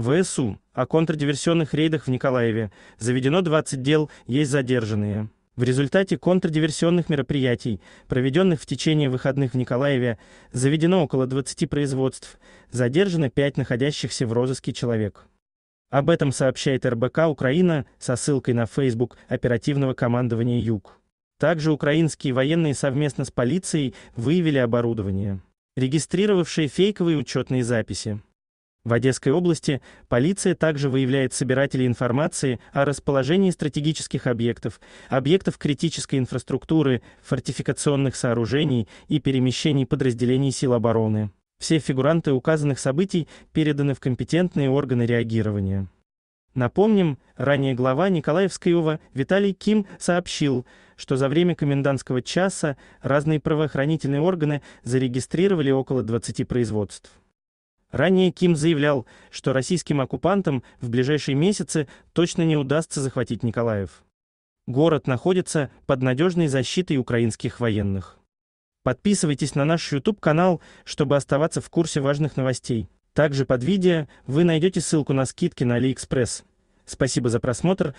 ВСУ о контрдиверсионных рейдах в Николаеве. Заведено 20 дел, есть задержанные. В результате контрдиверсионных мероприятий, проведенных в течение выходных в Николаеве, заведено около 20 производств, задержано 5 находящихся в розыске человек. Об этом сообщает РБК «Украина» со ссылкой на Facebook оперативного командования «Юг». Также украинские военные совместно с полицией выявили оборудование, регистрировавшее фейковые учетные записи. В Одесской области полиция также выявляет собирателей информации о расположении стратегических объектов, объектов критической инфраструктуры, фортификационных сооружений и перемещений подразделений сил обороны. Все фигуранты указанных событий переданы в компетентные органы реагирования. Напомним, ранее глава Николаевской ОВА Виталий Ким сообщил, что за время комендантского часа разные правоохранительные органы зарегистрировали около 20 производств. Ранее Ким заявлял, что российским оккупантам в ближайшие месяцы точно не удастся захватить Николаев. Город находится под надежной защитой украинских военных. Подписывайтесь на наш YouTube-канал, чтобы оставаться в курсе важных новостей. Также под видео вы найдете ссылку на скидки на AliExpress. Спасибо за просмотр.